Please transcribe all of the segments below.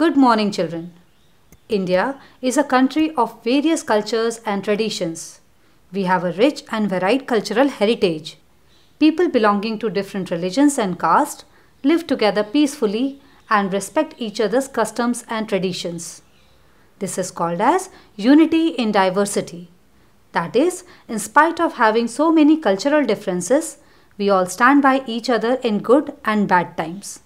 Good morning, children. India is a country of various cultures and traditions. We have a rich and varied cultural heritage. People belonging to different religions and castes live together peacefully and respect each other's customs and traditions. This is called as unity in diversity. That is, in spite of having so many cultural differences, we all stand by each other in good and bad times.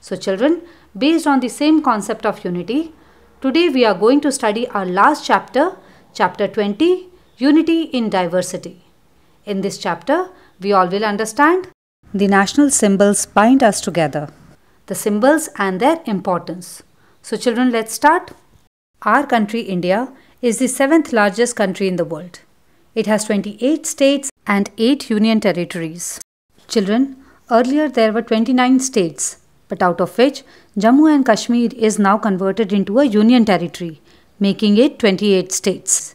So children, based on the same concept of unity, today we are going to study our last chapter, chapter 20, Unity in Diversity. In this chapter, we all will understand the national symbols bind us together, the symbols and their importance. So children, let's start. Our country, India, is the seventh largest country in the world. It has 28 states and 8 union territories. Children, earlier there were 29 states but out of which Jammu and Kashmir is now converted into a union territory, making it 28 states.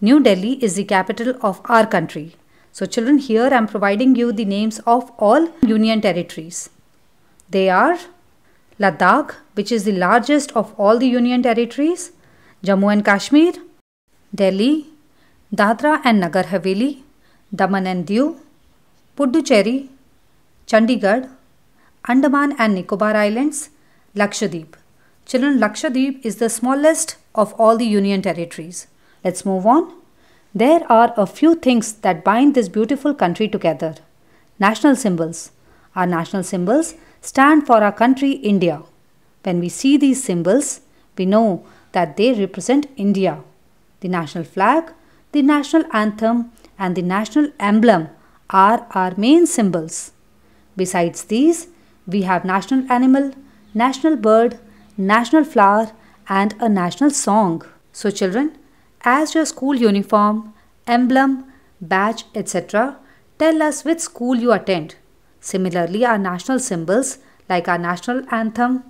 New Delhi is the capital of our country. So, children, here I am providing you the names of all union territories. They are Ladakh, which is the largest of all the union territories, Jammu and Kashmir, Delhi, Dadra and Nagar Haveli, Daman and Diu, Puducherry, Chandigarh, Andaman and Nicobar Islands, Lakshadweep. Children, Lakshadweep is the smallest of all the Union territories. Let's move on. There are a few things that bind this beautiful country together. National symbols. Our national symbols stand for our country, India. When we see these symbols, we know that they represent India. The national flag, the national anthem, and the national emblem are our main symbols. Besides these, we have national animal, national bird, national flower and a national song. So children, as your school uniform, emblem, badge etc. tell us which school you attend. Similarly, our national symbols like our national anthem,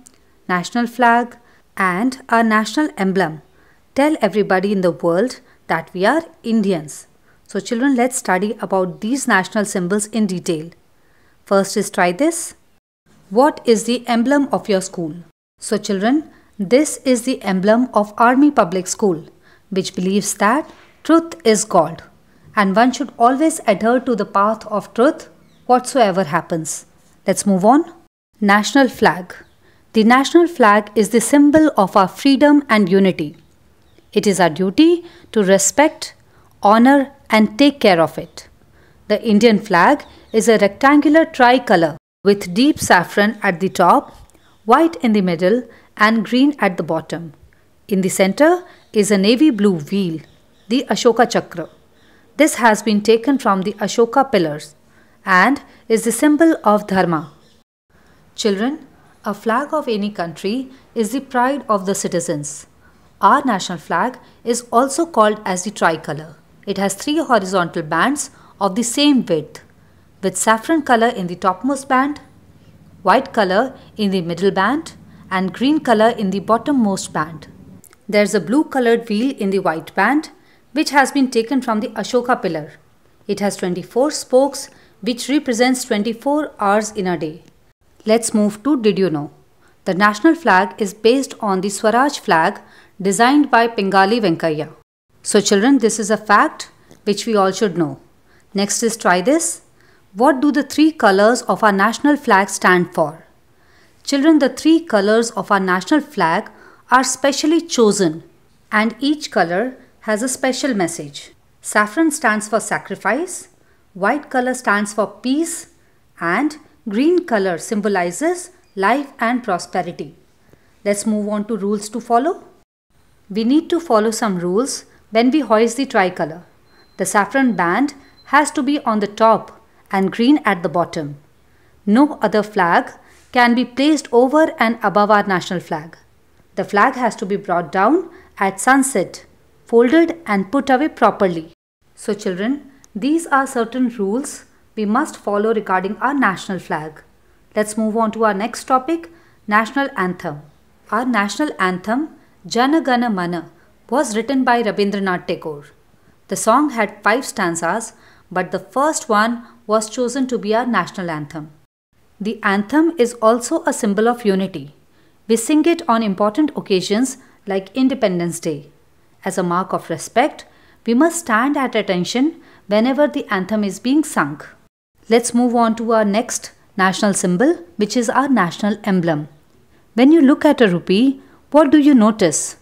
national flag and our national emblem tell everybody in the world that we are Indians. So children, let's study about these national symbols in detail. First is try this. What is the emblem of your school? So children, this is the emblem of Army Public School, which believes that truth is God and one should always adhere to the path of truth whatsoever happens. Let's move on. National Flag The national flag is the symbol of our freedom and unity. It is our duty to respect, honor and take care of it. The Indian flag is a rectangular tricolour with deep saffron at the top, white in the middle, and green at the bottom. In the center is a navy blue wheel, the Ashoka Chakra. This has been taken from the Ashoka pillars and is the symbol of Dharma. Children, a flag of any country is the pride of the citizens. Our national flag is also called as the tricolor. It has three horizontal bands of the same width with saffron color in the topmost band, white color in the middle band and green color in the bottommost band. There's a blue colored wheel in the white band which has been taken from the Ashoka pillar. It has 24 spokes which represents 24 hours in a day. Let's move to Did You Know? The national flag is based on the Swaraj flag designed by Pingali Venkaya. So children, this is a fact which we all should know. Next is Try This. What do the three colors of our national flag stand for? Children, the three colors of our national flag are specially chosen and each color has a special message. Saffron stands for sacrifice, white color stands for peace, and green color symbolizes life and prosperity. Let's move on to rules to follow. We need to follow some rules when we hoist the tricolor. The saffron band has to be on the top and green at the bottom. No other flag can be placed over and above our national flag. The flag has to be brought down at sunset, folded and put away properly. So children, these are certain rules we must follow regarding our national flag. Let's move on to our next topic, National Anthem. Our national anthem, Jana Gana Mana, was written by Rabindranath Tagore. The song had five stanzas, but the first one was chosen to be our national anthem. The anthem is also a symbol of unity. We sing it on important occasions like Independence Day. As a mark of respect, we must stand at attention whenever the anthem is being sung. Let's move on to our next national symbol, which is our national emblem. When you look at a rupee, what do you notice?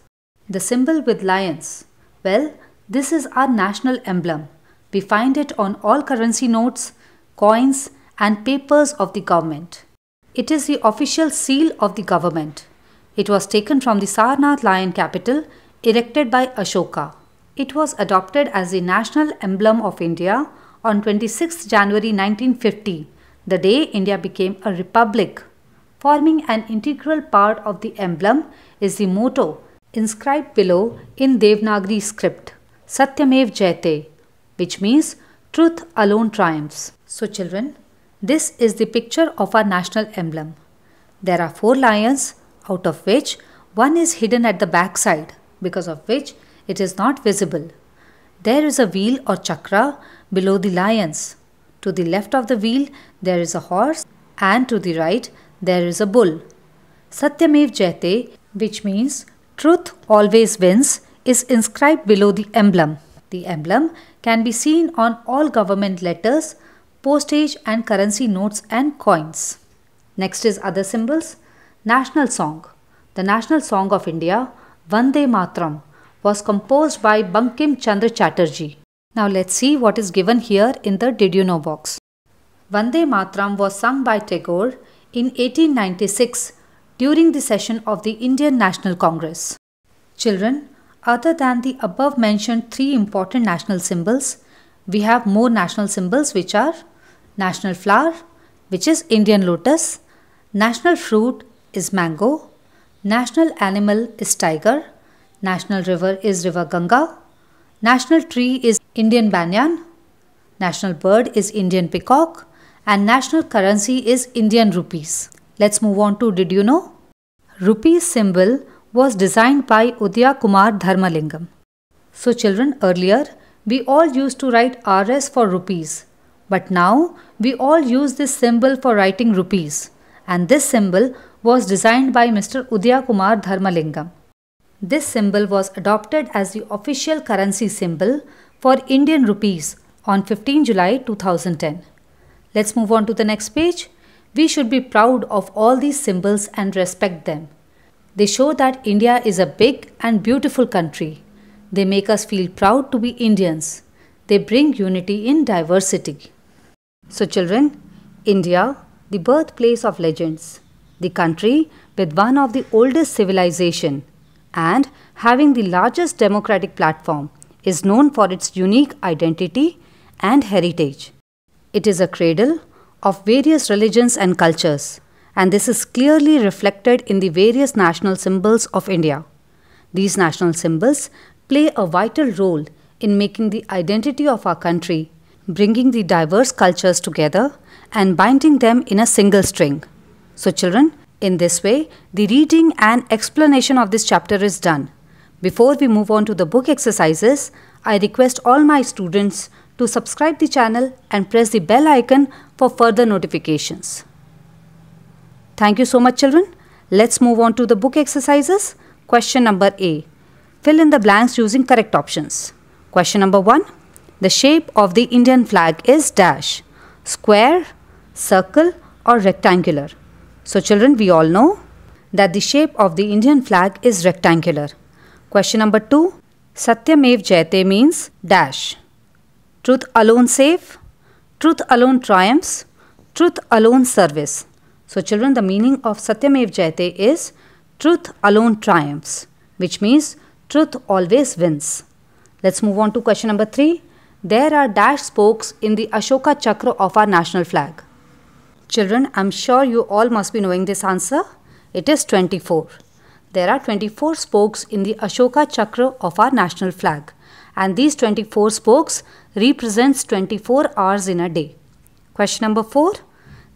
The symbol with lions. Well, this is our national emblem. We find it on all currency notes coins, and papers of the government. It is the official seal of the government. It was taken from the Sarnath lion capital erected by Ashoka. It was adopted as the national emblem of India on 26 January 1950, the day India became a republic. Forming an integral part of the emblem is the motto inscribed below in Devanagari script, Satyamev Jayate, which means truth alone triumphs. So children, this is the picture of our national emblem. There are four lions out of which one is hidden at the back side because of which it is not visible. There is a wheel or chakra below the lions. To the left of the wheel there is a horse and to the right there is a bull. Satyamev Jayate which means truth always wins is inscribed below the emblem. The emblem can be seen on all government letters postage and currency notes and coins. Next is other symbols. National song. The national song of India, Vande Matram, was composed by Bankim Chandra Chatterjee. Now let's see what is given here in the Did You Know box. Vande Matram was sung by Tagore in 1896 during the session of the Indian National Congress. Children, other than the above mentioned three important national symbols, we have more national symbols which are National flower, which is Indian lotus. National fruit is mango. National animal is tiger. National river is river Ganga. National tree is Indian banyan. National bird is Indian peacock. And national currency is Indian rupees. Let's move on to did you know? Rupee symbol was designed by Udya Kumar Dharmalingam. So children earlier we all used to write RS for rupees but now we all use this symbol for writing rupees and this symbol was designed by Mr. Udaya Kumar Dharmalingam. This symbol was adopted as the official currency symbol for Indian rupees on 15 July 2010. Let's move on to the next page. We should be proud of all these symbols and respect them. They show that India is a big and beautiful country. They make us feel proud to be Indians. They bring unity in diversity. So, children, India, the birthplace of legends, the country with one of the oldest civilization and having the largest democratic platform is known for its unique identity and heritage. It is a cradle of various religions and cultures and this is clearly reflected in the various national symbols of India. These national symbols play a vital role in making the identity of our country bringing the diverse cultures together and binding them in a single string. So, children, in this way, the reading and explanation of this chapter is done. Before we move on to the book exercises, I request all my students to subscribe the channel and press the bell icon for further notifications. Thank you so much children. Let's move on to the book exercises. Question number A. Fill in the blanks using correct options. Question number 1. The shape of the Indian flag is dash, square, circle or rectangular. So children, we all know that the shape of the Indian flag is rectangular. Question number 2. Satyamev Jayate means dash. Truth alone save, truth alone triumphs, truth alone service. So children, the meaning of Satyamev Jayate is truth alone triumphs, which means truth always wins. Let's move on to question number 3. There are dash spokes in the Ashoka Chakra of our national flag. Children, I'm sure you all must be knowing this answer. It is 24. There are 24 spokes in the Ashoka Chakra of our national flag and these 24 spokes represents 24 hours in a day. Question number 4.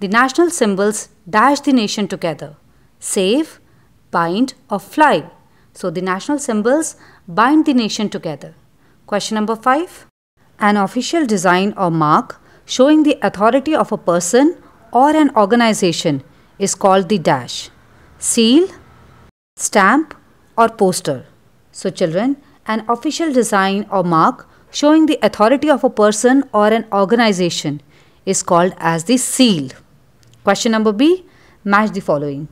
The national symbols dash the nation together. Save, bind or fly. So the national symbols bind the nation together. Question number 5 an official design or mark showing the authority of a person or an organization is called the dash, seal, stamp or poster. So children, an official design or mark showing the authority of a person or an organization is called as the seal. Question number B, match the following.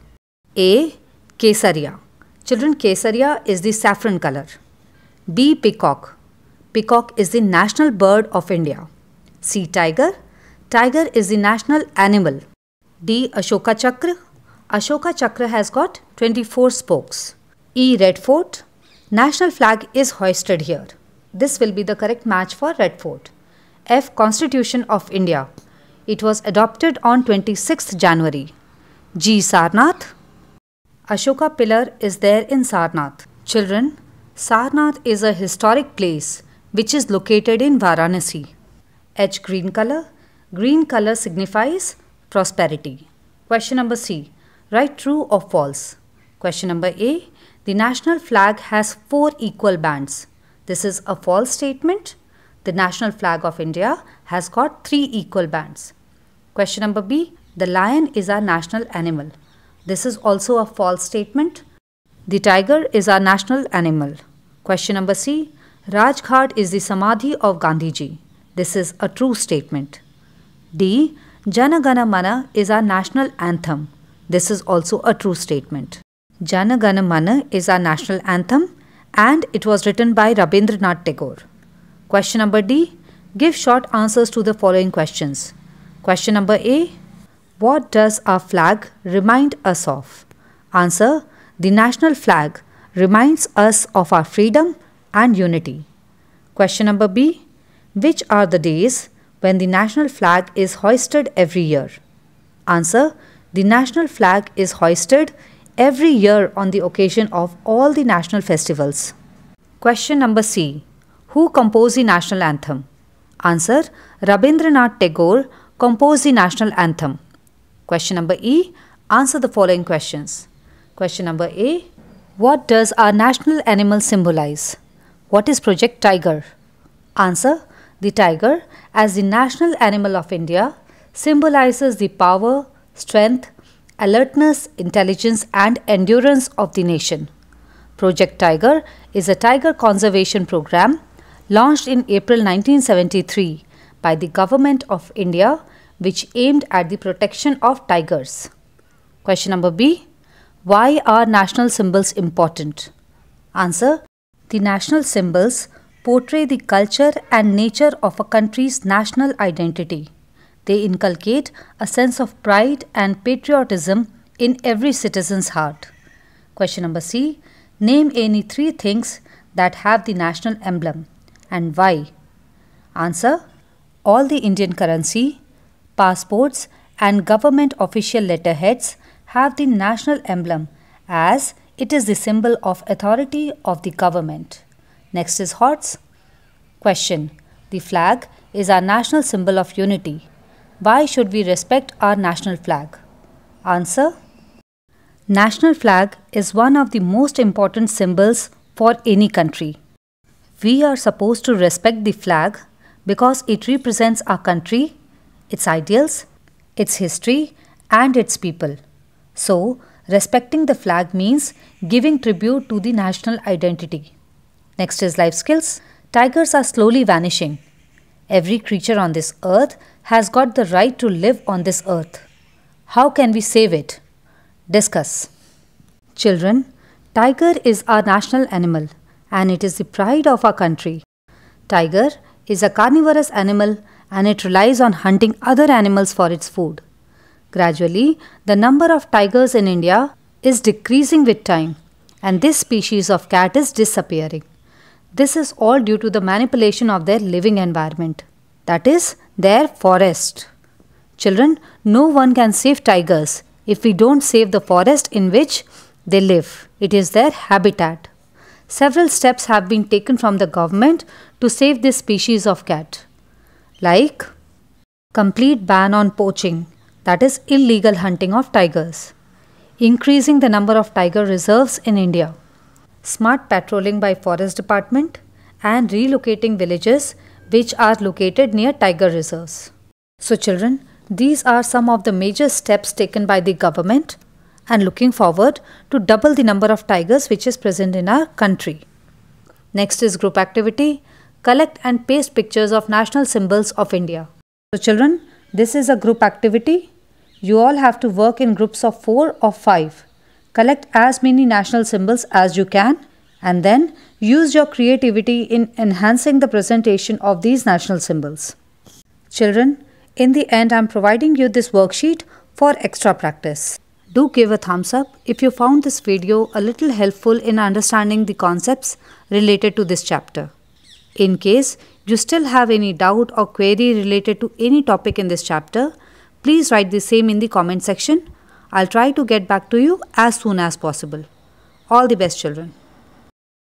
A. Kesaria. Children, Kesaria is the saffron color. B. Peacock. Peacock is the national bird of India. Sea tiger. Tiger is the national animal. D. Ashoka Chakra. Ashoka Chakra has got 24 spokes. E. Red Fort. National flag is hoisted here. This will be the correct match for Red Fort. F. Constitution of India. It was adopted on 26th January. G. Sarnath. Ashoka pillar is there in Sarnath. Children, Sarnath is a historic place which is located in Varanasi. H green color. Green color signifies prosperity. Question number C. Write true or false. Question number A. The national flag has four equal bands. This is a false statement. The national flag of India has got three equal bands. Question number B. The lion is our national animal. This is also a false statement. The tiger is our national animal. Question number C. Rajghat is the Samadhi of Gandhiji. This is a true statement. D. Janagana Mana is our national anthem. This is also a true statement. Janagana Mana is our national anthem and it was written by Rabindranath Tagore. Question number D. Give short answers to the following questions. Question number A. What does our flag remind us of? Answer. The national flag reminds us of our freedom and unity. Question number B Which are the days when the national flag is hoisted every year? Answer The national flag is hoisted every year on the occasion of all the national festivals. Question number C Who composed the national anthem? Answer Rabindranath Tagore composed the national anthem. Question number E Answer the following questions. Question number A What does our national animal symbolize? What is Project Tiger? Answer The tiger, as the national animal of India, symbolizes the power, strength, alertness, intelligence, and endurance of the nation. Project Tiger is a tiger conservation program launched in April 1973 by the Government of India, which aimed at the protection of tigers. Question number B Why are national symbols important? Answer the national symbols portray the culture and nature of a country's national identity. They inculcate a sense of pride and patriotism in every citizen's heart. Question number C. Name any three things that have the national emblem and why? Answer. All the Indian currency, passports and government official letterheads have the national emblem as it is the symbol of authority of the government. Next is hearts. Question. The flag is our national symbol of unity. Why should we respect our national flag? Answer. National flag is one of the most important symbols for any country. We are supposed to respect the flag because it represents our country, its ideals, its history and its people. So, Respecting the flag means giving tribute to the national identity. Next is life skills. Tigers are slowly vanishing. Every creature on this earth has got the right to live on this earth. How can we save it? Discuss. Children, tiger is our national animal and it is the pride of our country. Tiger is a carnivorous animal and it relies on hunting other animals for its food. Gradually, the number of tigers in India is decreasing with time and this species of cat is disappearing. This is all due to the manipulation of their living environment, that is, their forest. Children, no one can save tigers if we don't save the forest in which they live. It is their habitat. Several steps have been taken from the government to save this species of cat, like complete ban on poaching that is, illegal hunting of tigers, increasing the number of tiger reserves in India, smart patrolling by Forest Department, and relocating villages which are located near tiger reserves. So, children, these are some of the major steps taken by the government and looking forward to double the number of tigers which is present in our country. Next is group activity collect and paste pictures of national symbols of India. So, children, this is a group activity you all have to work in groups of 4 or 5. Collect as many national symbols as you can and then use your creativity in enhancing the presentation of these national symbols. Children, in the end I am providing you this worksheet for extra practice. Do give a thumbs up if you found this video a little helpful in understanding the concepts related to this chapter. In case you still have any doubt or query related to any topic in this chapter, Please write the same in the comment section. I'll try to get back to you as soon as possible. All the best children.